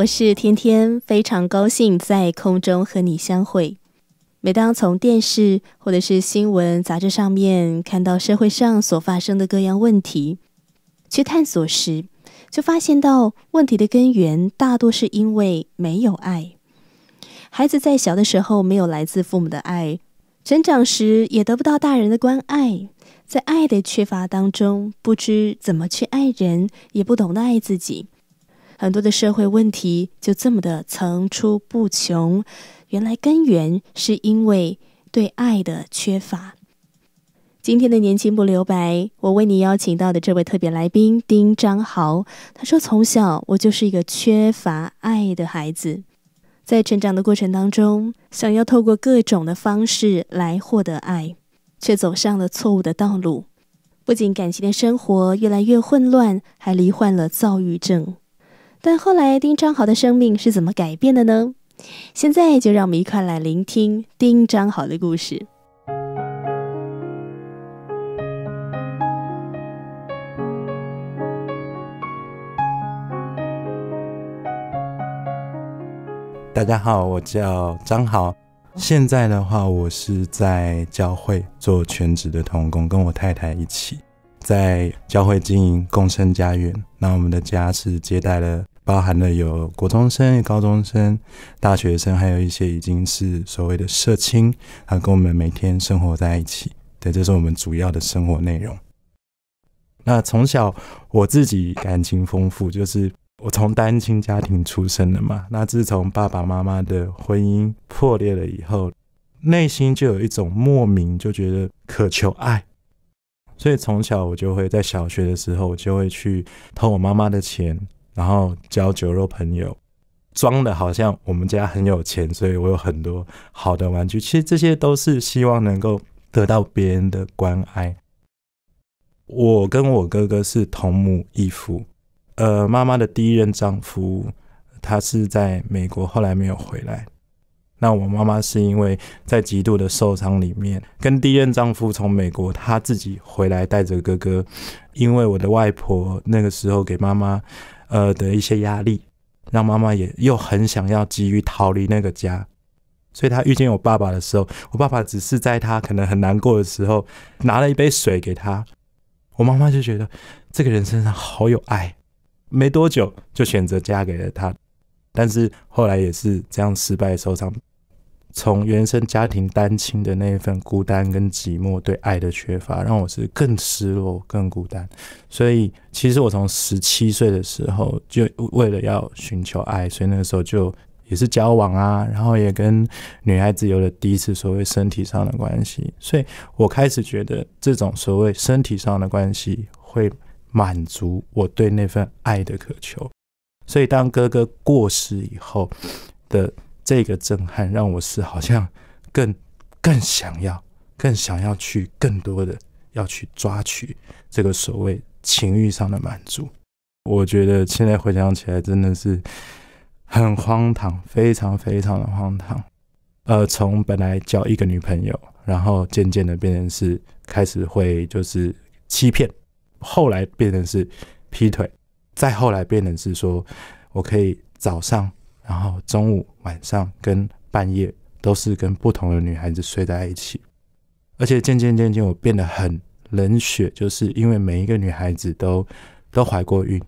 我是天天，非常高兴在空中和你相会。每当从电视或者是新闻、杂志上面看到社会上所发生的各样问题，去探索时，就发现到问题的根源大多是因为没有爱。孩子在小的时候没有来自父母的爱，成长时也得不到大人的关爱，在爱的缺乏当中，不知怎么去爱人，也不懂得爱自己。很多的社会问题就这么的层出不穷，原来根源是因为对爱的缺乏。今天的《年轻不留白》，我为你邀请到的这位特别来宾丁张豪，他说：“从小我就是一个缺乏爱的孩子，在成长的过程当中，想要透过各种的方式来获得爱，却走上了错误的道路。不仅感情的生活越来越混乱，还罹患了躁郁症。”但后来丁张豪的生命是怎么改变的呢？现在就让我们一块来聆听丁张豪的故事。大家好，我叫张豪。现在的话，我是在教会做全职的童工，跟我太太一起在教会经营共生家园。那我们的家是接待了。包含了有国中生、高中生、大学生，还有一些已经是所谓的社青，他跟我们每天生活在一起。对，这是我们主要的生活内容。那从小我自己感情丰富，就是我从单亲家庭出生的嘛。那自从爸爸妈妈的婚姻破裂了以后，内心就有一种莫名，就觉得渴求爱。所以从小我就会在小学的时候，我就会去偷我妈妈的钱。然后交酒肉朋友，装的好像我们家很有钱，所以我有很多好的玩具。其实这些都是希望能够得到别人的关爱。我跟我哥哥是同母异父，呃，妈妈的第一任丈夫，他是在美国，后来没有回来。那我妈妈是因为在极度的受伤里面，跟第一任丈夫从美国，她自己回来带着哥哥。因为我的外婆那个时候给妈妈。呃的一些压力，让妈妈也又很想要急于逃离那个家，所以他遇见我爸爸的时候，我爸爸只是在他可能很难过的时候拿了一杯水给他。我妈妈就觉得这个人身上好有爱，没多久就选择嫁给了他，但是后来也是这样失败收场。从原生家庭单亲的那一份孤单跟寂寞，对爱的缺乏，让我是更失落、更孤单。所以，其实我从十七岁的时候，就为了要寻求爱，所以那个时候就也是交往啊，然后也跟女孩子有了第一次所谓身体上的关系。所以我开始觉得，这种所谓身体上的关系会满足我对那份爱的渴求。所以，当哥哥过世以后的。这个震撼让我是好像更更想要更想要去更多的要去抓取这个所谓情欲上的满足。我觉得现在回想起来真的是很荒唐，非常非常的荒唐。呃，从本来交一个女朋友，然后渐渐的变成是开始会就是欺骗，后来变成是劈腿，再后来变成是说我可以早上。然后中午、晚上跟半夜都是跟不同的女孩子睡在一起，而且渐渐、渐渐，我变得很冷血，就是因为每一个女孩子都都怀过孕，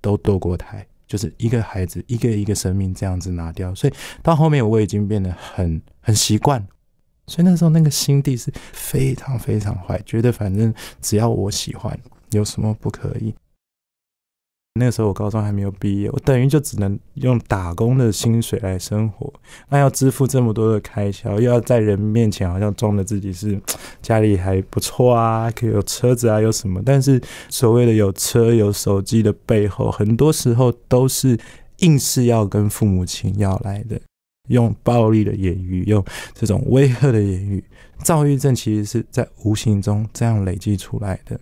都堕过胎，就是一个孩子、一个一个生命这样子拿掉，所以到后面我已经变得很很习惯，所以那时候那个心地是非常非常坏，觉得反正只要我喜欢，有什么不可以。那时候我高中还没有毕业，我等于就只能用打工的薪水来生活。那要支付这么多的开销，又要在人面前好像装的自己是家里还不错啊，可以有车子啊，有什么？但是所谓的有车有手机的背后，很多时候都是硬是要跟父母亲要来的，用暴力的言语，用这种威吓的言语，躁郁症其实是在无形中这样累积出来的。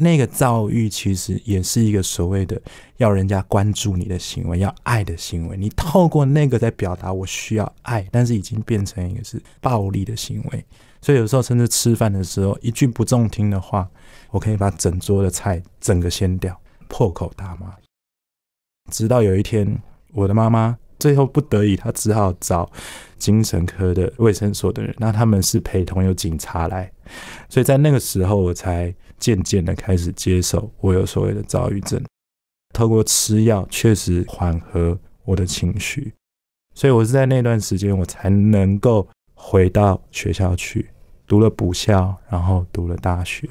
那个遭遇其实也是一个所谓的要人家关注你的行为，要爱的行为。你透过那个在表达我需要爱，但是已经变成一个是暴力的行为。所以有时候甚至吃饭的时候，一句不中听的话，我可以把整桌的菜整个掀掉，破口大骂。直到有一天，我的妈妈。最后不得已，他只好找精神科的卫生所的人。那他们是陪同有警察来，所以在那个时候，我才渐渐的开始接受我有所谓的躁郁症。透过吃药，确实缓和我的情绪。所以我是在那段时间，我才能够回到学校去读了补校，然后读了大学。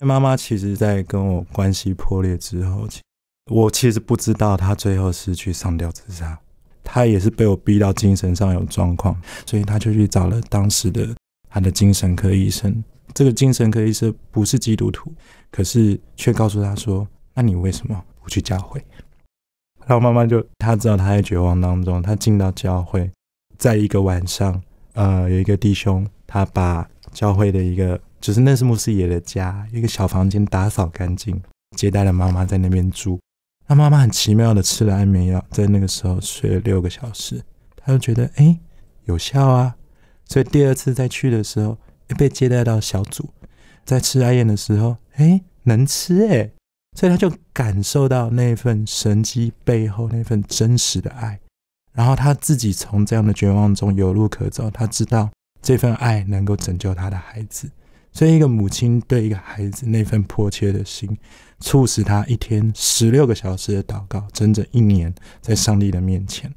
妈妈其实，在跟我关系破裂之后，其我其实不知道他最后是去上吊自杀，他也是被我逼到精神上有状况，所以他就去找了当时的他的精神科医生。这个精神科医生不是基督徒，可是却告诉他说：“那你为什么不去教会？”然后妈妈就他知道他在绝望当中，他进到教会，在一个晚上，呃，有一个弟兄他把教会的一个就是那是牧师爷的家一个小房间打扫干净，接待了妈妈在那边住。他妈妈很奇妙的吃了安眠药，在那个时候睡了六个小时，他就觉得哎有效啊，所以第二次再去的时候，被接待到小组，在吃安叶的时候，哎能吃哎，所以他就感受到那份神机背后那份真实的爱，然后他自己从这样的绝望中有路可走，他知道这份爱能够拯救他的孩子。这一个母亲对一个孩子那份迫切的心，促使他一天十六个小时的祷告，整整一年在上帝的面前。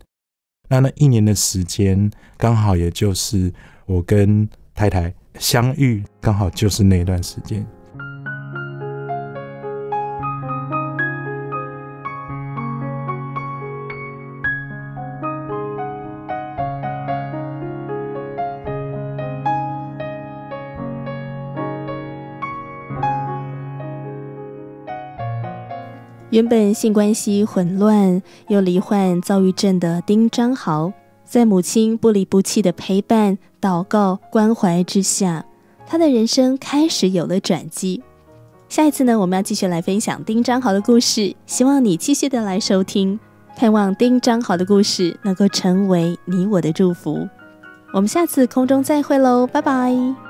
那那一年的时间，刚好也就是我跟太太相遇，刚好就是那段时间。原本性关系混乱又罹患躁郁症的丁章豪，在母亲不离不弃的陪伴、祷告、关怀之下，他的人生开始有了转机。下一次呢，我们要继续来分享丁章豪的故事，希望你继续的来收听，盼望丁章豪的故事能够成为你我的祝福。我们下次空中再会喽，拜拜。